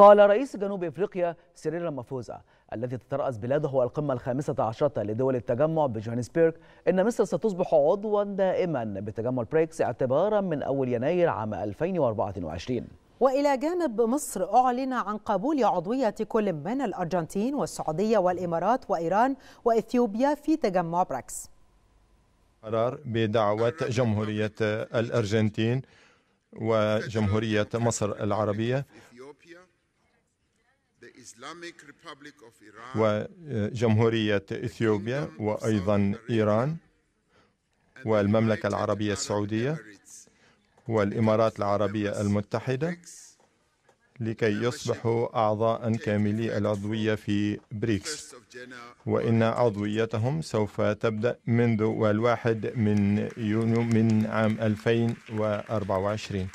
قال رئيس جنوب افريقيا سيريل رامافوزا الذي تترأس بلاده القمة الخامسة عشرة لدول التجمع بجوهانسبيرغ إن مصر ستصبح عضوا دائما بتجمع البريكس اعتبارا من أول يناير عام 2024 وإلى جانب مصر أعلن عن قبول عضوية كل من الأرجنتين والسعودية والإمارات وإيران وإثيوبيا في تجمع بريكس قرار بدعوة جمهورية الأرجنتين وجمهورية مصر العربية وجمهورية اه، إثيوبيا وأيضا إيران والمملكة العربية السعودية والإمارات العربية المتحدة لكي يصبحوا أعضاء كاملي العضوية في بريكس وإن عضويتهم سوف تبدأ منذ الواحد من يونيو من عام 2024